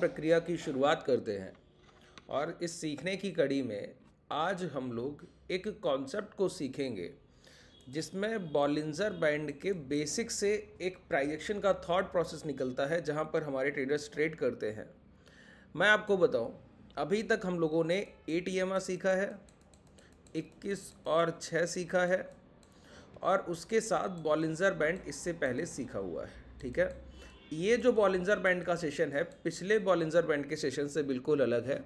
प्रक्रिया की शुरुआत करते हैं और इस सीखने की कड़ी में आज हम लोग एक कॉन्सेप्ट को सीखेंगे जिसमें बॉलिंजर बैंड के बेसिक से एक प्राइजेक्शन का थॉट प्रोसेस निकलता है जहां पर हमारे ट्रेडर्स ट्रेड करते हैं मैं आपको बताऊं अभी तक हम लोगों ने ए टी एम सीखा है 21 और 6 सीखा है और उसके साथ बॉलिंजर बैंड इससे पहले सीखा हुआ है ठीक है ये जो बॉलिंजर बैंड का सेशन है पिछले बॉलिंजर बैंड के सेशन से बिल्कुल अलग है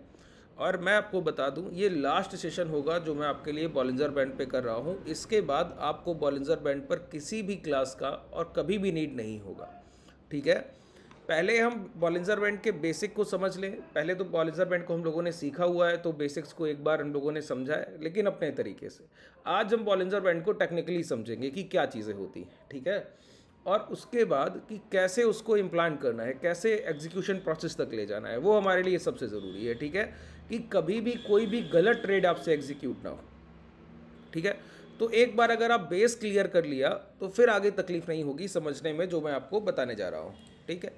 और मैं आपको बता दूं ये लास्ट सेशन होगा जो मैं आपके लिए बॉलिंजर बैंड पे कर रहा हूं इसके बाद आपको बॉलिंजर बैंड पर किसी भी क्लास का और कभी भी नीड नहीं होगा ठीक है पहले हम बॉलिंजर बैंड के बेसिक को समझ लें पहले तो बॉलिंजर बैंड को हम लोगों ने सीखा हुआ है तो बेसिक्स को एक बार हम लोगों ने समझा है लेकिन अपने तरीके से आज हम बॉलिंजर बैंड को टेक्निकली समझेंगे कि क्या चीज़ें होती हैं ठीक है और उसके बाद कि कैसे उसको इम्प्लांट करना है कैसे एग्जीक्यूशन प्रोसेस तक ले जाना है वो हमारे लिए सबसे ज़रूरी है ठीक है कि कभी भी कोई भी गलत ट्रेड आपसे एग्जीक्यूट ना हो ठीक है तो एक बार अगर आप बेस क्लियर कर लिया तो फिर आगे तकलीफ नहीं होगी समझने में जो मैं आपको बताने जा रहा हूँ ठीक है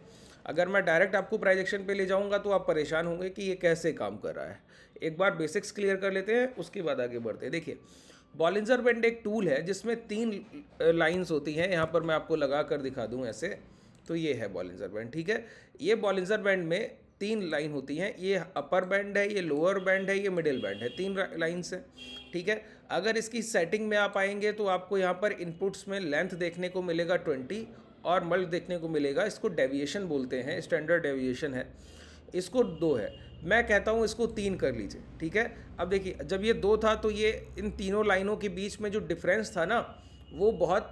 अगर मैं डायरेक्ट आपको प्राइजेक्शन पे ले जाऊंगा तो आप परेशान होंगे कि ये कैसे काम कर रहा है एक बार बेसिक्स क्लियर कर लेते हैं उसके बाद आगे बढ़ते हैं देखिए बॉलिंजर बैंड एक टूल है जिसमें तीन लाइंस होती हैं यहाँ पर मैं आपको लगा कर दिखा दूँ ऐसे तो ये है बॉलिंजर बैंड ठीक है ये बॉलिंजर बैंड में तीन लाइन होती हैं ये अपर बैंड है ये लोअर बैंड है ये मिडिल बैंड है तीन लाइन्स हैं ठीक है अगर इसकी सेटिंग में आप आएंगे तो आपको यहाँ पर इनपुट्स में लेंथ देखने को मिलेगा ट्वेंटी और मल्ट देखने को मिलेगा इसको डेविएशन बोलते हैं स्टैंडर्ड डेविएशन है इसको दो है मैं कहता हूँ इसको तीन कर लीजिए ठीक है अब देखिए जब ये दो था तो ये इन तीनों लाइनों के बीच में जो डिफरेंस था ना वो बहुत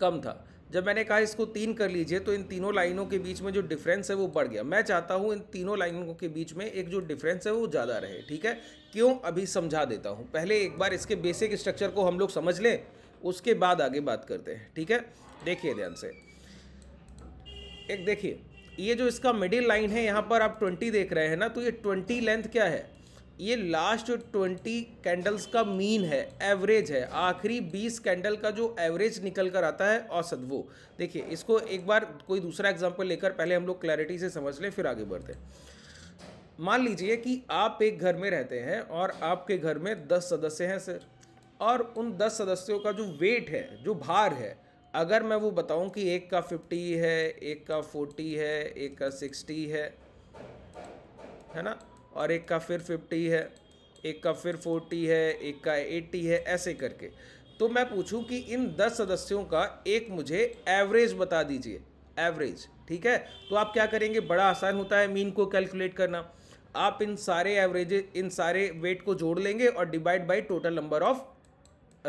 कम था जब मैंने कहा इसको तीन कर लीजिए तो इन तीनों लाइनों के बीच में जो डिफरेंस है वो बढ़ गया मैं चाहता हूँ इन तीनों लाइनों के बीच में एक जो डिफरेंस है वो ज़्यादा रहे ठीक है क्यों अभी समझा देता हूँ पहले एक बार इसके बेसिक स्ट्रक्चर को हम लोग समझ लें उसके बाद आगे बात करते हैं ठीक है देखिए ध्यान से एक देखिए ये जो इसका मिडिल लाइन है यहाँ पर आप ट्वेंटी देख रहे हैं ना तो ये ट्वेंटी लेंथ क्या है ये लास्ट ट्वेंटी कैंडल्स का मीन है एवरेज है आखिरी बीस कैंडल का जो एवरेज निकल कर आता है औसत वो देखिए इसको एक बार कोई दूसरा एग्जाम्पल लेकर पहले हम लोग क्लैरिटी से समझ लें फिर आगे बढ़ते मान लीजिए कि आप एक घर में रहते हैं और आपके घर में दस सदस्य हैं सर और उन दस सदस्यों का जो वेट है जो भार है अगर मैं वो बताऊं कि एक का फिफ्टी है एक का फोर्टी है एक का सिक्सटी है है ना और एक का फिर फिफ्टी है एक का फिर फोर्टी है एक का एट्टी है ऐसे करके तो मैं पूछूं कि इन दस सदस्यों का एक मुझे एवरेज बता दीजिए एवरेज ठीक है तो आप क्या करेंगे बड़ा आसान होता है मीन को कैलकुलेट करना आप इन सारे एवरेज इन सारे वेट को जोड़ लेंगे और divide by total number of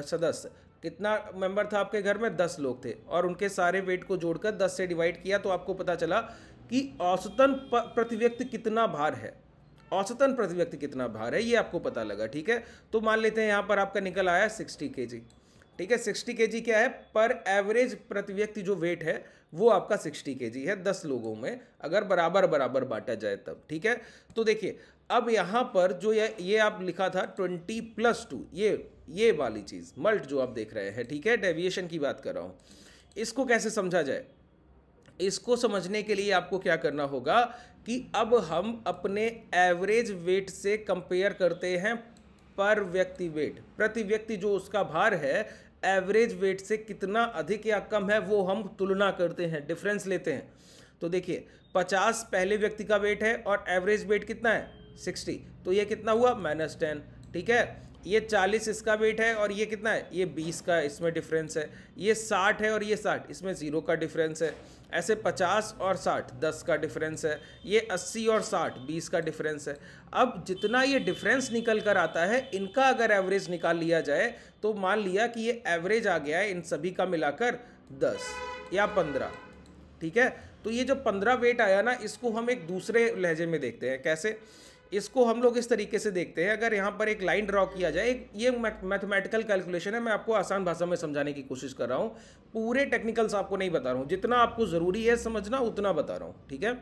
सदस्य कितना मेंबर था आपके घर में दस लोग थे और उनके सारे वेट को जोड़कर दस से डिवाइड किया तो आपको पता चला कि औसतन प्रति व्यक्ति कितना भार है औसतन प्रति व्यक्ति कितना भार है ये आपको पता लगा ठीक है तो मान लेते हैं यहाँ पर आपका निकल आया सिक्सटी के ठीक है सिक्सटी के क्या है पर एवरेज प्रति व्यक्ति जो वेट है वो आपका सिक्सटी के है दस लोगों में अगर बराबर बराबर बांटा जाए तब ठीक है तो देखिए अब यहाँ पर जो ये ये आप लिखा था ट्वेंटी प्लस टू ये ये वाली चीज़ मल्ट जो आप देख रहे हैं ठीक है डेविएशन की बात कर रहा हूँ इसको कैसे समझा जाए इसको समझने के लिए आपको क्या करना होगा कि अब हम अपने एवरेज वेट से कंपेयर करते हैं पर व्यक्ति वेट प्रति व्यक्ति जो उसका भार है एवरेज वेट से कितना अधिक या कम है वो हम तुलना करते हैं डिफरेंस लेते हैं तो देखिए 50 पहले व्यक्ति का वेट है और एवरेज वेट कितना है 60 तो ये कितना हुआ माइनस टेन ठीक है ये चालीस इसका वेट है और ये कितना है ये बीस का इसमें डिफरेंस है ये साठ है और ये साठ इसमें ज़ीरो का डिफरेंस है ऐसे पचास और साठ दस का डिफरेंस है ये अस्सी और साठ बीस का डिफरेंस है अब जितना ये डिफरेंस निकल कर आता है इनका अगर एवरेज निकाल लिया जाए तो मान लिया कि ये एवरेज आ गया है इन सभी का मिलाकर दस या पंद्रह ठीक है तो ये जो पंद्रह वेट आया ना इसको हम एक दूसरे लहजे में देखते हैं कैसे इसको हम लोग इस तरीके से देखते हैं अगर यहाँ पर एक लाइन ड्रॉ किया जाए एक ये मैथमेटिकल कैलकुलेशन है मैं आपको आसान भाषा में समझाने की कोशिश कर रहा हूँ पूरे टेक्निकल्स आपको नहीं बता रहा हूँ जितना आपको ज़रूरी है समझना उतना बता रहा हूँ ठीक है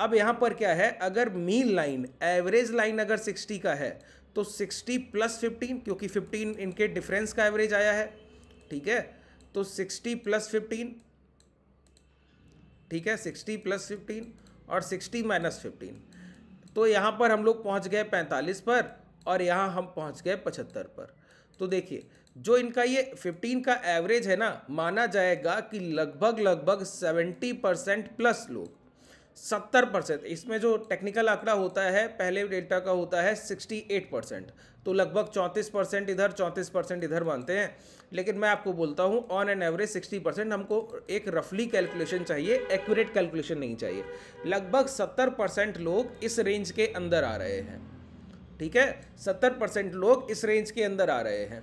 अब यहाँ पर क्या है अगर मीन लाइन एवरेज लाइन अगर सिक्सटी का है तो सिक्सटी प्लस फिफ्टीन क्योंकि फ़िफ्टीन इनके डिफरेंस का एवरेज आया है ठीक है तो सिक्सटी प्लस फिफ्टीन ठीक है सिक्सटी प्लस फिफ्टीन और सिक्सटी माइनस फिफ्टीन तो यहाँ पर हम लोग पहुँच गए पैंतालीस पर और यहाँ हम पहुँच गए पचहत्तर पर तो देखिए जो इनका ये 15 का एवरेज है ना माना जाएगा कि लगभग लगभग 70 परसेंट प्लस लोग सत्तर परसेंट इसमें जो टेक्निकल आंकड़ा होता है पहले डेल्टा का होता है सिक्सटी एट परसेंट तो लगभग चौंतीस परसेंट इधर चौंतीस परसेंट इधर मानते हैं लेकिन मैं आपको बोलता हूँ on an average sixty percent हमको एक रफली कैलकुलेशन चाहिए एक्यूरेट कैलकुलेशन नहीं चाहिए लगभग सत्तर परसेंट लोग इस रेंज के अंदर आ रहे हैं ठीक है सत्तर परसेंट लोग इस रेंज के अंदर आ रहे हैं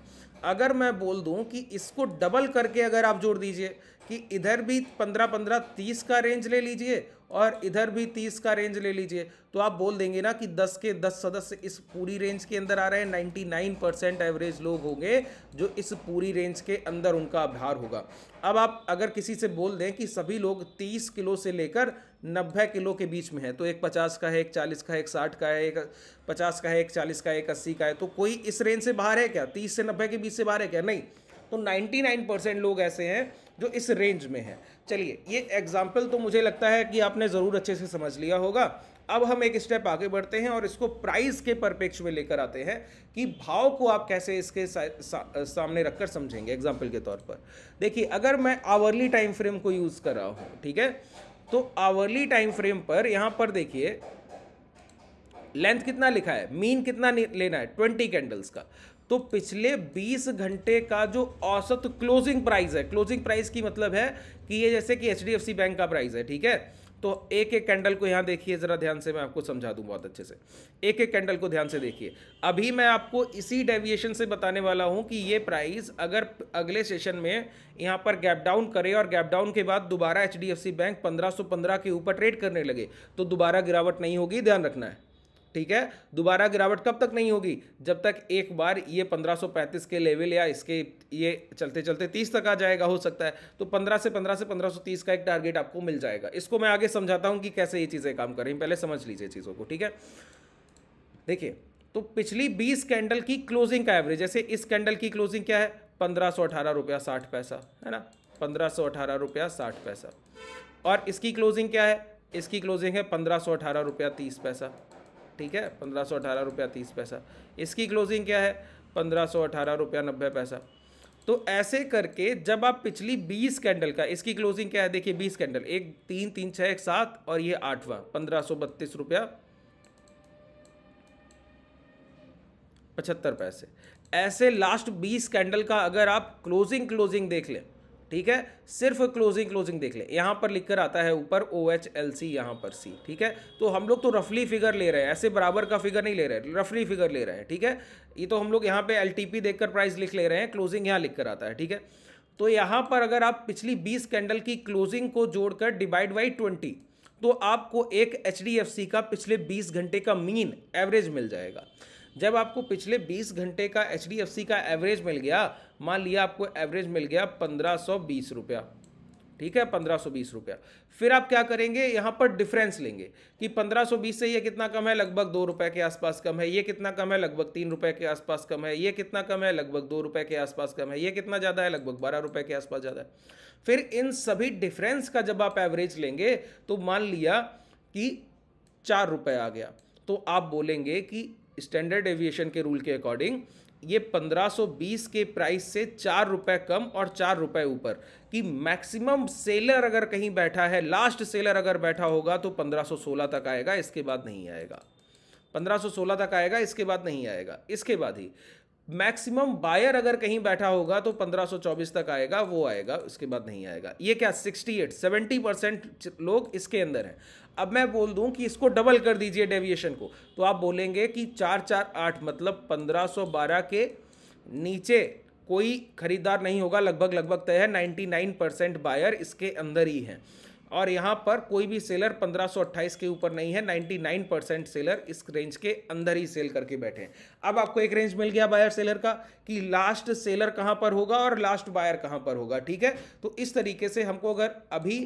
अगर मैं बोल दूं कि इसको डबल करके अगर आप जोड़ दीजिए कि इधर भी पंद्रह पंद्रह तीस का रेंज ले लीजिए और इधर भी तीस का रेंज ले लीजिए तो आप बोल देंगे ना कि दस के दस सदस्य इस पूरी रेंज के अंदर आ रहे हैं नाइन्टी नाइन परसेंट एवरेज लोग होंगे जो इस पूरी रेंज के अंदर उनका आभार होगा अब आप अगर किसी से बोल दें कि सभी लोग तीस किलो से लेकर नब्बे किलो के बीच में है तो एक पचास का है एक चालीस का है एक साठ का है एक पचास का है एक चालीस का है एक अस्सी का है तो कोई इस रेंज से बाहर है क्या तीस से नब्बे के बीच से बाहर है क्या नहीं तो 99 परसेंट लोग ऐसे हैं जो इस रेंज में हैं चलिए ये एग्जाम्पल तो मुझे लगता है कि आपने ज़रूर अच्छे से समझ लिया होगा अब हम एक स्टेप आगे बढ़ते हैं और इसको प्राइस के परपेक्ष में लेकर आते हैं कि भाव को आप कैसे इसके सा, सा, सामने रखकर समझेंगे एग्जाम्पल के तौर पर देखिए अगर मैं आवर्ली टाइम फ्रेम को यूज़ कर रहा हूँ ठीक है तो आवर्ली टाइम फ्रेम पर यहाँ पर देखिए लेंथ कितना लिखा है मीन कितना लेना है ट्वेंटी कैंडल्स का तो पिछले 20 घंटे का जो औसत क्लोजिंग प्राइस है क्लोजिंग प्राइस की मतलब है कि ये जैसे कि एच बैंक का प्राइस है ठीक है तो एक एक कैंडल को यहाँ देखिए ज़रा ध्यान से मैं आपको समझा दूँ बहुत अच्छे से एक एक कैंडल को ध्यान से देखिए अभी मैं आपको इसी डेविएशन से बताने वाला हूँ कि ये प्राइस अगर अगले सेशन में यहाँ पर गैप डाउन करे और गैप डाउन के बाद दोबारा एच बैंक पंद्रह के ऊपर ट्रेड करने लगे तो दोबारा गिरावट नहीं होगी ध्यान रखना है ठीक है दोबारा गिरावट कब तक नहीं होगी जब तक एक बार ये 1535 के लेवल या इसके ये चलते चलते 30 तक आ जाएगा हो सकता है तो 15 से 15 से 1530 का एक टारगेट आपको मिल जाएगा इसको मैं आगे समझाता हूं कि कैसे ये चीज़ें काम करें पहले समझ लीजिए चीज़ों को ठीक है देखिए तो पिछली बीस कैंडल की क्लोजिंग का एवरेज जैसे इस कैंडल की क्लोजिंग क्या है पंद्रह अठारह रुपया साठ पैसा है ना पंद्रह अठारह रुपया साठ पैसा और इसकी क्लोजिंग क्या है इसकी क्लोजिंग है पंद्रह अठारह रुपया तीस पैसा ठीक है पंद्रह सौ अठारह रुपया तीस पैसा इसकी क्लोजिंग क्या है पंद्रह सौ अठारह रुपया नब्बे पैसा तो ऐसे करके जब आप पिछली बीस कैंडल का इसकी क्लोजिंग क्या है देखिए बीस कैंडल एक तीन तीन छः एक सात और ये आठवां पंद्रह सौ बत्तीस रुपया पचहत्तर पैसे ऐसे लास्ट बीस कैंडल का अगर आप क्लोजिंग क्लोजिंग देख लें ठीक है सिर्फ क्लोजिंग क्लोजिंग देख ले यहाँ पर लिख कर आता है ऊपर ओ एच एल सी यहाँ पर सी ठीक है तो हम लोग तो रफली फिगर ले रहे हैं ऐसे बराबर का फिगर नहीं ले रहे रफली फिगर ले रहे हैं ठीक है ये तो हम लोग यहाँ पे एल टी पी देख कर प्राइस लिख ले रहे हैं क्लोजिंग यहाँ लिख कर आता है ठीक है तो यहाँ पर अगर आप पिछली बीस कैंडल की क्लोजिंग को जोड़कर डिवाइड बाई ट्वेंटी तो आपको एक एच डी एफ सी का पिछले बीस घंटे का मीन एवरेज मिल जाएगा जब आपको पिछले 20 घंटे का एच का एवरेज मिल गया मान लिया आपको एवरेज मिल गया पंद्रह रुपया ठीक है पंद्रह सौ बीस रुपया फिर आप क्या करेंगे यहाँ पर डिफरेंस लेंगे कि पंद्रह सौ बीस से ये कितना कम है लगभग दो रुपए के आसपास कम है ये कितना कम है लगभग तीन रुपए के आसपास कम है ये कितना कम है लगभग दो रुपए के आसपास कम है ये कितना ज़्यादा है लगभग बारह रुपए के आसपास ज़्यादा है फिर इन सभी डिफरेंस का जब आप एवरेज लेंगे तो मान लिया कि चार आ गया तो आप बोलेंगे कि स्टैंडर्ड एविएशन के रूल के अकॉर्डिंग ये 1520 के प्राइस से चार रुपए कम और चार रुपए ऊपर कि मैक्सिमम सेलर अगर कहीं बैठा है लास्ट सेलर अगर बैठा होगा तो 1516 तक आएगा इसके बाद नहीं आएगा 1516 तक आएगा इसके बाद नहीं आएगा इसके बाद ही मैक्सिमम बायर अगर कहीं बैठा होगा तो 1524 तक आएगा वो आएगा उसके बाद नहीं आएगा ये क्या 68 70 परसेंट लोग इसके अंदर हैं अब मैं बोल दूं कि इसको डबल कर दीजिए डेविएशन को तो आप बोलेंगे कि चार चार आठ मतलब 1512 के नीचे कोई खरीदार नहीं होगा लगभग लगभग तय है 99 परसेंट बायर इसके अंदर ही हैं और यहाँ पर कोई भी सेलर 1528 के ऊपर नहीं है 99 परसेंट सेलर इस रेंज के अंदर ही सेल करके बैठे हैं अब आपको एक रेंज मिल गया बायर सेलर का कि लास्ट सेलर कहाँ पर होगा और लास्ट बायर कहाँ पर होगा ठीक है तो इस तरीके से हमको अगर अभी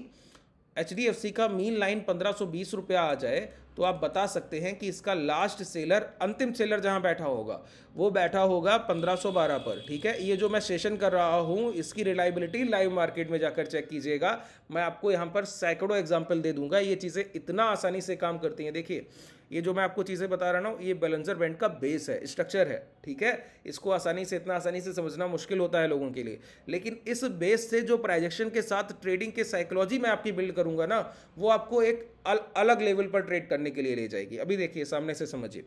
एच का मीन लाइन पंद्रह रुपया आ जाए तो आप बता सकते हैं कि इसका लास्ट सेलर अंतिम सेलर जहां बैठा होगा वो बैठा होगा 1512 पर ठीक है ये जो मैं सेशन कर रहा हूं इसकी रिलायबिलिटी लाइव मार्केट में जाकर चेक कीजिएगा मैं आपको यहां पर सैकड़ों एग्जाम्पल दे दूंगा ये चीज़ें इतना आसानी से काम करती हैं देखिए ये जो मैं आपको चीज़ें बता रहा हूँ ये बैलेंसर बैंड का बेस है स्ट्रक्चर है ठीक है इसको आसानी से इतना आसानी से समझना मुश्किल होता है लोगों के लिए लेकिन इस बेस से जो प्राइजेक्शन के साथ ट्रेडिंग के साइकोलॉजी मैं आपकी बिल्ड करूंगा ना वो आपको एक अल, अलग लेवल पर ट्रेड करने के लिए ले जाएगी अभी देखिए सामने से समझिए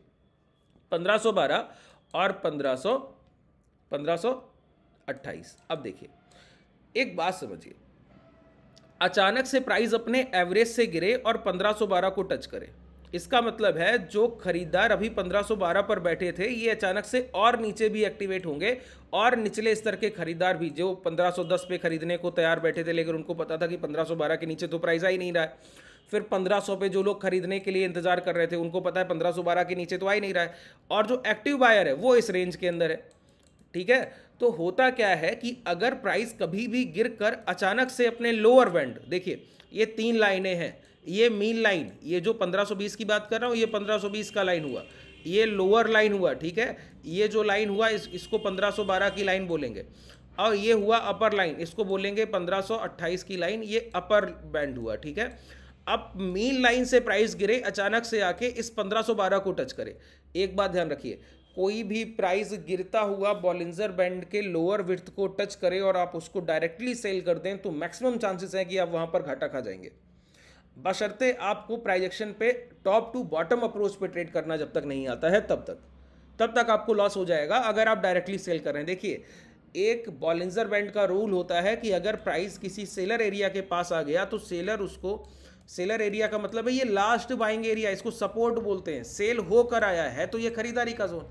1512 और 1500 1528 अब देखिए एक बात समझिए अचानक से प्राइस अपने एवरेज से गिरे और 1512 को टच करे इसका मतलब है जो खरीदार अभी 1512 पर बैठे थे ये अचानक से और नीचे भी एक्टिवेट होंगे और निचले स्तर के खरीदार भी जो 1510 पे खरीदने को तैयार बैठे थे लेकिन उनको पता था कि 1512 के नीचे तो प्राइस आ ही नहीं रहा है फिर पंद्रह सौ पे जो लोग खरीदने के लिए इंतजार कर रहे थे उनको पता है पंद्रह सौ बारह के नीचे तो आ ही नहीं रहा है और जो एक्टिव बायर है वो इस रेंज के अंदर है ठीक है तो होता क्या है कि अगर प्राइस कभी भी गिर कर अचानक से अपने लोअर बैंड देखिए ये तीन लाइनें हैं ये मीन लाइन ये जो 1520 की बात कर रहा हूँ ये 1520 का लाइन हुआ ये लोअर लाइन हुआ ठीक है ये जो लाइन हुआ इस, इसको 1512 की लाइन बोलेंगे और ये हुआ अपर लाइन इसको बोलेंगे 1528 की लाइन ये अपर बैंड हुआ ठीक है अब मेन लाइन से प्राइस गिरे अचानक से आके इस 1512 को टच करे एक बात ध्यान रखिए कोई भी प्राइस गिरता हुआ बॉलिंजर बैंड के लोअर विथ को टच करे और आप उसको डायरेक्टली सेल कर दें तो मैक्सिमम चांसेस हैं कि आप वहां पर घाटा खा जाएंगे बशर्ते आपको प्राइजेक्शन पे टॉप टू बॉटम अप्रोच पे ट्रेड करना जब तक नहीं आता है तब तक तब तक आपको लॉस हो जाएगा अगर आप डायरेक्टली सेल कर रहे हैं देखिए एक बॉलिंजर बैंड का रूल होता है कि अगर प्राइस किसी सेलर एरिया के पास आ गया तो सेलर उसको सेलर एरिया का मतलब है ये लास्ट बाइंग एरिया इसको सपोर्ट बोलते हैं सेल होकर आया है तो ये खरीदारी का जोन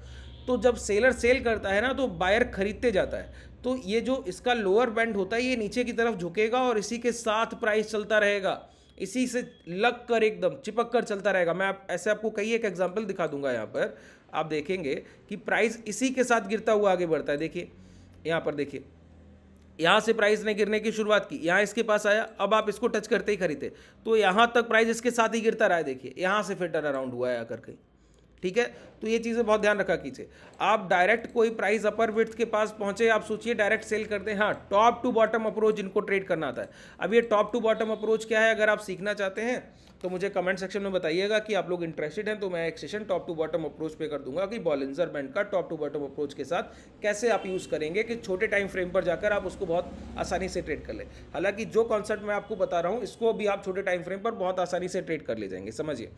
तो जब सेलर सेल करता है ना तो बायर खरीदते जाता है तो ये जो इसका लोअर बैंड होता है ये नीचे की तरफ झुकेगा और इसी के साथ प्राइस चलता रहेगा इसी से लग कर एकदम चिपक कर चलता रहेगा मैं आप ऐसे आपको कई एक एग्जाम्पल दिखा दूंगा यहाँ पर आप देखेंगे कि प्राइस इसी के साथ गिरता हुआ आगे बढ़ता है देखिए यहाँ पर देखिए यहाँ से प्राइस ने गिरने की शुरुआत की यहाँ इसके पास आया अब आप इसको टच करते ही खरीदे तो यहाँ तक प्राइस इसके साथ ही गिरता रहा है देखिए यहाँ से फिर टर्न अराउंड हुआ है आकर कहीं ठीक है तो ये चीज़ें बहुत ध्यान रखा कीजिए आप डायरेक्ट कोई प्राइस अपर विथ के पास पहुंचे आप सोचिए डायरेक्ट सेल करते हैं हाँ टॉप टू बॉटम अप्रोच जिनको ट्रेड करना आता है अब ये टॉप टू बॉटम अप्रोच क्या है अगर आप सीखना चाहते हैं तो मुझे कमेंट सेक्शन में बताइएगा कि आप लोग इंटरेस्टेड हैं तो मैं एक session top to bottom approach पे कर दूंगा कि बॉलिंजर बैंड का टॉप टू बॉटम अप्रोच के साथ कैसे आप यूज़ करेंगे कि छोटे टाइम फ्रेम पर जाकर आप उसको बहुत आसानी से ट्रेड कर लें हालांकि जो कॉन्सेप्ट मैं आपको बता रहा हूँ इसको भी आप छोटे टाइम फ्रेम पर बहुत आसानी से ट्रेड कर ले जाएंगे समझिए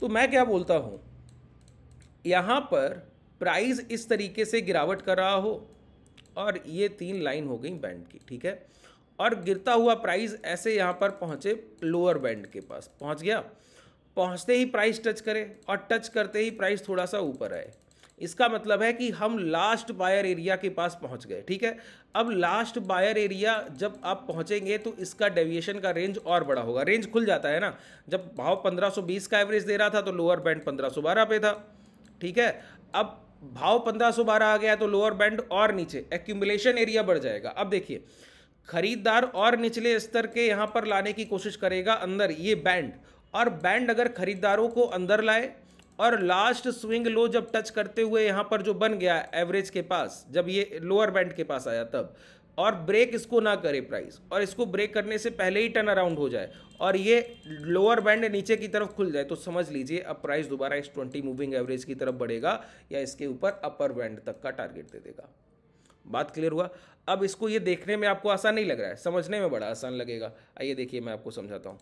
तो मैं क्या बोलता हूँ यहाँ पर प्राइस इस तरीके से गिरावट कर रहा हो और ये तीन लाइन हो गई बैंड की ठीक है और गिरता हुआ प्राइस ऐसे यहाँ पर पहुँचे लोअर बैंड के पास पहुँच गया पहुँचते ही प्राइस टच करे और टच करते ही प्राइस थोड़ा सा ऊपर आए इसका मतलब है कि हम लास्ट बायर एरिया के पास पहुंच गए ठीक है अब लास्ट बायर एरिया जब आप पहुंचेंगे तो इसका डेविएशन का रेंज और बड़ा होगा रेंज खुल जाता है ना जब भाव 1520 का एवरेज दे रहा था तो लोअर बैंड 1512 पे था ठीक है अब भाव 1512 आ गया तो लोअर बैंड और नीचे एक्यूमुलेशन एरिया बढ़ जाएगा अब देखिए खरीदार और निचले स्तर के यहाँ पर लाने की कोशिश करेगा अंदर ये बैंड और बैंड अगर खरीदारों को अंदर लाए और लास्ट स्विंग लो जब टच करते हुए यहाँ पर जो बन गया एवरेज के पास जब ये लोअर बैंड के पास आया तब और ब्रेक इसको ना करे प्राइस और इसको ब्रेक करने से पहले ही टर्न अराउंड हो जाए और ये लोअर बैंड नीचे की तरफ खुल जाए तो समझ लीजिए अब प्राइस दोबारा इस ट्वेंटी मूविंग एवरेज की तरफ बढ़ेगा या इसके ऊपर अपर बैंड तक का टारगेट दे देगा बात क्लियर हुआ अब इसको ये देखने में आपको आसान नहीं लग रहा है समझने में बड़ा आसान लगेगा आइए देखिए मैं आपको समझाता हूँ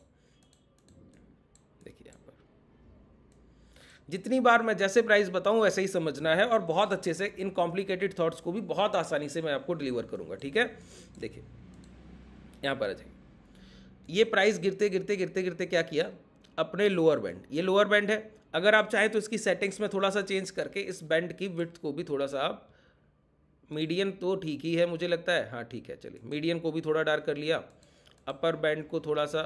जितनी बार मैं जैसे प्राइस बताऊं वैसे ही समझना है और बहुत अच्छे से इन कॉम्प्लिकेटेड थॉट्स को भी बहुत आसानी से मैं आपको डिलीवर करूंगा ठीक है देखिए यहाँ पर आ जाइए ये प्राइस गिरते गिरते गिरते गिरते क्या किया अपने लोअर बैंड ये लोअर बैंड है अगर आप चाहें तो इसकी सेटिंग्स में थोड़ा सा चेंज करके इस बैंड की विथ को भी थोड़ा सा आप मीडियम तो ठीक ही है मुझे लगता है हाँ ठीक है चलिए मीडियम को भी थोड़ा डार्क कर लिया अपर बैंड को थोड़ा सा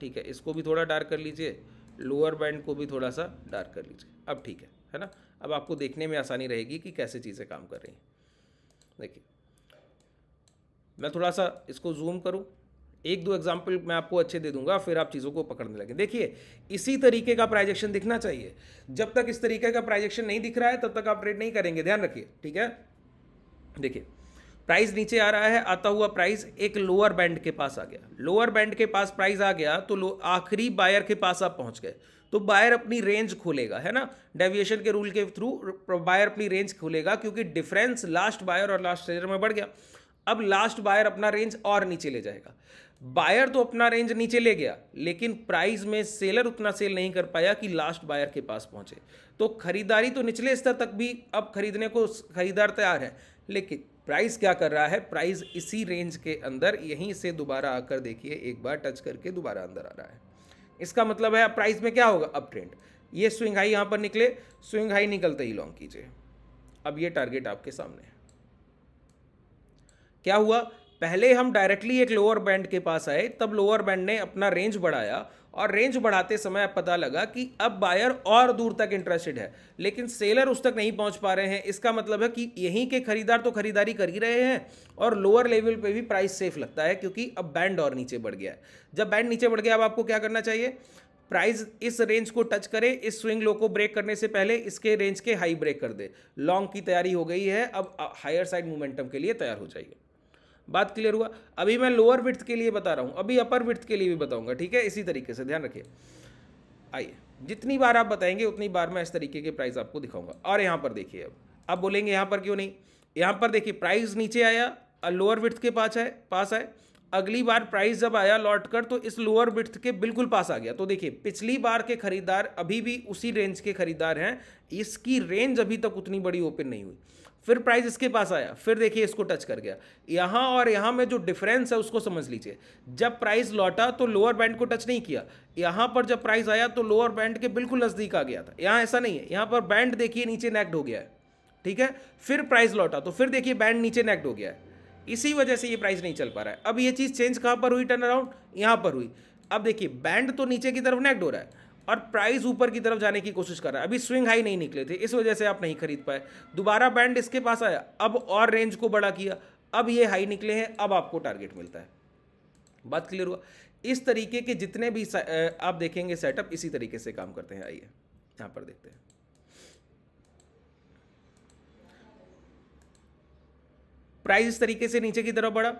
ठीक है इसको भी थोड़ा डार्क कर लीजिए लोअर बैंड को भी थोड़ा सा डार्क कर लीजिए अब ठीक है है ना अब आपको देखने में आसानी रहेगी कि कैसे चीज़ें काम कर रही हैं देखिए मैं थोड़ा सा इसको जूम करूँ एक दो एग्जाम्पल मैं आपको अच्छे दे दूंगा फिर आप चीज़ों को पकड़ने लगे देखिए इसी तरीके का प्राइजेक्शन दिखना चाहिए जब तक इस तरीके का प्राइजेक्शन नहीं दिख रहा है तब तक आप ट्रेड नहीं करेंगे ध्यान रखिए ठीक है देखिए प्राइस नीचे आ रहा है आता हुआ प्राइस एक लोअर बैंड के पास आ गया लोअर बैंड के पास प्राइस आ गया तो आखिरी बायर के पास आप पहुंच गए तो बायर अपनी रेंज खोलेगा है ना डेविएशन के रूल के थ्रू बायर अपनी रेंज खोलेगा क्योंकि डिफरेंस लास्ट बायर और लास्ट सेलर में बढ़ गया अब लास्ट बायर अपना रेंज और नीचे ले जाएगा बायर तो अपना रेंज नीचे ले गया लेकिन प्राइस में सेलर उतना सेल नहीं कर पाया कि लास्ट बायर के पास पहुंचे तो खरीदारी तो निचले स्तर तक भी अब खरीदने को खरीदार तैयार है लेकिन प्राइस क्या कर रहा है प्राइस इसी रेंज के अंदर यहीं से दोबारा आकर देखिए एक बार टच करके दोबारा अंदर आ रहा है इसका मतलब है प्राइस में क्या होगा अप ट्रेंड ये स्विंग हाई यहाँ पर निकले स्विंग हाई निकलते ही लॉन्ग कीजिए अब ये टारगेट आपके सामने है क्या हुआ पहले हम डायरेक्टली एक लोअर बैंड के पास आए तब लोअर बैंड ने अपना रेंज बढ़ाया और रेंज बढ़ाते समय पता लगा कि अब बायर और दूर तक इंटरेस्टेड है लेकिन सेलर उस तक नहीं पहुंच पा रहे हैं इसका मतलब है कि यहीं के खरीदार तो खरीदारी कर ही रहे हैं और लोअर लेवल पे भी प्राइस सेफ लगता है क्योंकि अब बैंड और नीचे बढ़ गया है जब बैंड नीचे बढ़ गया अब आपको क्या करना चाहिए प्राइस इस रेंज को टच करे इस स्विंग लो को ब्रेक करने से पहले इसके रेंज के हाई ब्रेक कर दे लॉन्ग की तैयारी हो गई है अब हायर साइड मोमेंटम के लिए तैयार हो जाइए बात क्लियर हुआ अभी मैं लोअर विथ के लिए बता रहा हूँ अभी अपर विथ के लिए भी बताऊँगा ठीक है इसी तरीके से ध्यान रखिए आइए जितनी बार आप बताएंगे उतनी बार मैं इस तरीके के प्राइस आपको दिखाऊंगा और यहाँ पर देखिए अब अब बोलेंगे यहाँ पर क्यों नहीं यहाँ पर देखिए प्राइस नीचे आया और लोअर विथ के पास है पास आए अगली बार प्राइस जब आया लौट कर तो इस लोअर विथ के बिल्कुल पास आ गया तो देखिए पिछली बार के खरीदार अभी भी उसी रेंज के खरीदार हैं इसकी रेंज अभी तक उतनी बड़ी ओपन नहीं हुई फिर प्राइस इसके पास आया फिर देखिए इसको टच कर गया यहाँ और यहाँ में जो डिफरेंस है उसको समझ लीजिए जब प्राइस लौटा तो लोअर बैंड को टच नहीं किया यहाँ पर जब प्राइस आया तो लोअर बैंड के बिल्कुल नज़दीक आ गया था यहाँ ऐसा नहीं है यहाँ पर बैंड देखिए नीचे नेक्ड हो गया है ठीक है फिर प्राइस लौटा तो फिर देखिए बैंड नीचे नेक्ड हो गया है इसी वजह से ये प्राइस नहीं चल पा रहा है अब ये चीज़ चेंज कहाँ पर हुई टर्न अराउंड यहाँ पर हुई अब देखिए बैंड तो नीचे की तरफ नेक्ड हो रहा है और प्राइस ऊपर की तरफ जाने की कोशिश कर रहा है अभी स्विंग हाई नहीं निकले थे इस वजह से आप नहीं खरीद पाए दोबारा बैंड इसके पास आया अब और रेंज को बड़ा किया अब ये हाई निकले हैं अब आपको टारगेट मिलता है बात क्लियर हुआ इस तरीके के जितने भी आप देखेंगे सेटअप इसी तरीके से काम करते हैं आइए यहां पर देखते हैं प्राइस इस तरीके से नीचे की तरफ बढ़ा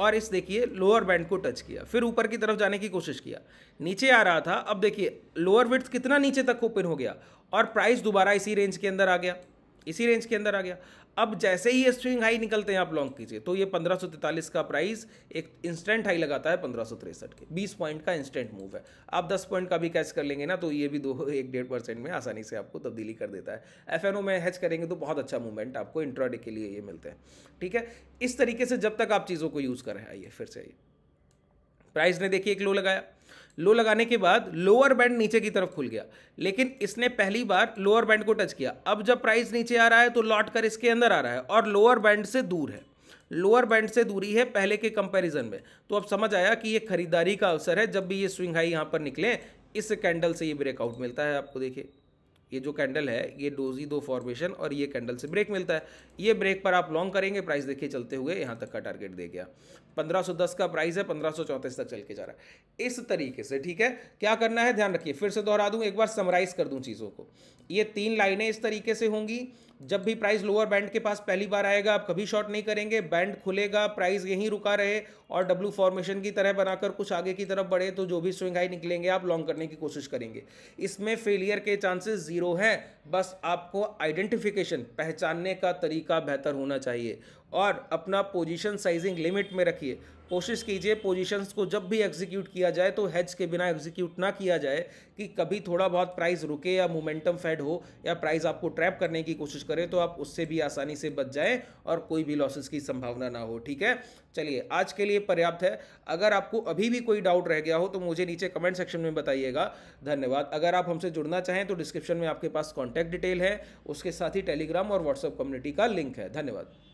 और इस देखिए लोअर बैंड को टच किया फिर ऊपर की तरफ जाने की कोशिश किया नीचे आ रहा था अब देखिए लोअर विथ कितना नीचे तक ओपन हो गया और प्राइस दोबारा इसी रेंज के अंदर आ गया इसी रेंज के अंदर आ गया अब जैसे ही ये स्विंग हाई निकलते हैं आप लॉन्ग कीजिए तो ये पंद्रह का प्राइस एक इंस्टेंट हाई लगाता है पंद्रह के 20 पॉइंट का इंस्टेंट मूव है आप 10 पॉइंट का भी कैच कर लेंगे ना तो ये भी दो एक डेढ़ परसेंट में आसानी से आपको तब्दीली कर देता है एफ में हैच करेंगे तो बहुत अच्छा मूवमेंट आपको इंट्राडे के लिए ये मिलते हैं ठीक है इस तरीके से जब तक आप चीज़ों को यूज़ कर रहे हैं आइए फिर से आइए प्राइस ने देखिए एक लो लगाया लो लगाने के बाद लोअर बैंड नीचे की तरफ खुल गया लेकिन इसने पहली बार लोअर बैंड को टच किया अब जब प्राइस नीचे आ रहा है तो लौट कर इसके अंदर आ रहा है और लोअर बैंड से दूर है लोअर बैंड से दूरी है पहले के कंपैरिजन में तो अब समझ आया कि ये खरीदारी का अवसर है जब भी ये स्विंग हाई यहाँ पर निकले इस कैंडल से ये ब्रेकआउट मिलता है आपको देखिए ये जो कैंडल है ये डोजी दो फॉर्मेशन और ये कैंडल से ब्रेक मिलता है ये ब्रेक पर आप लॉन्ग करेंगे प्राइस देखिए चलते हुए यहाँ तक का टारगेट दे गया 1510 का प्राइस है पंद्रह तक चल के जा रहा है इस तरीके से ठीक है क्या करना है ध्यान रखिए फिर से दोहरा दूं एक बार समराइज कर दूं चीज़ों को ये तीन लाइनें इस तरीके से होंगी जब भी प्राइस लोअर बैंड के पास पहली बार आएगा आप कभी शॉर्ट नहीं करेंगे बैंड खुलेगा प्राइस यहीं रुका रहे और डब्लू फॉर्मेशन की तरह बनाकर कुछ आगे की तरफ बढ़े तो जो भी स्विंग हाई निकलेंगे आप लॉन्ग करने की कोशिश करेंगे इसमें फेलियर के चांसेस जीरो हैं बस आपको आइडेंटिफिकेशन पहचानने का तरीका बेहतर होना चाहिए और अपना पोजिशन साइजिंग लिमिट में रखिए कोशिश कीजिए पोजीशंस को जब भी एग्जीक्यूट किया जाए तो हेज के बिना एग्जीक्यूट ना किया जाए कि कभी थोड़ा बहुत प्राइस रुके या मोमेंटम फेड हो या प्राइस आपको ट्रैप करने की कोशिश करें तो आप उससे भी आसानी से बच जाएं और कोई भी लॉसेस की संभावना ना हो ठीक है चलिए आज के लिए पर्याप्त है अगर आपको अभी भी कोई डाउट रह गया हो तो मुझे नीचे कमेंट सेक्शन में बताइएगा धन्यवाद अगर आप हमसे जुड़ना चाहें तो डिस्क्रिप्शन में आपके पास कॉन्टैक्ट डिटेल है उसके साथ ही टेलीग्राम और व्हाट्सअप कम्युनिटी का लिंक है धन्यवाद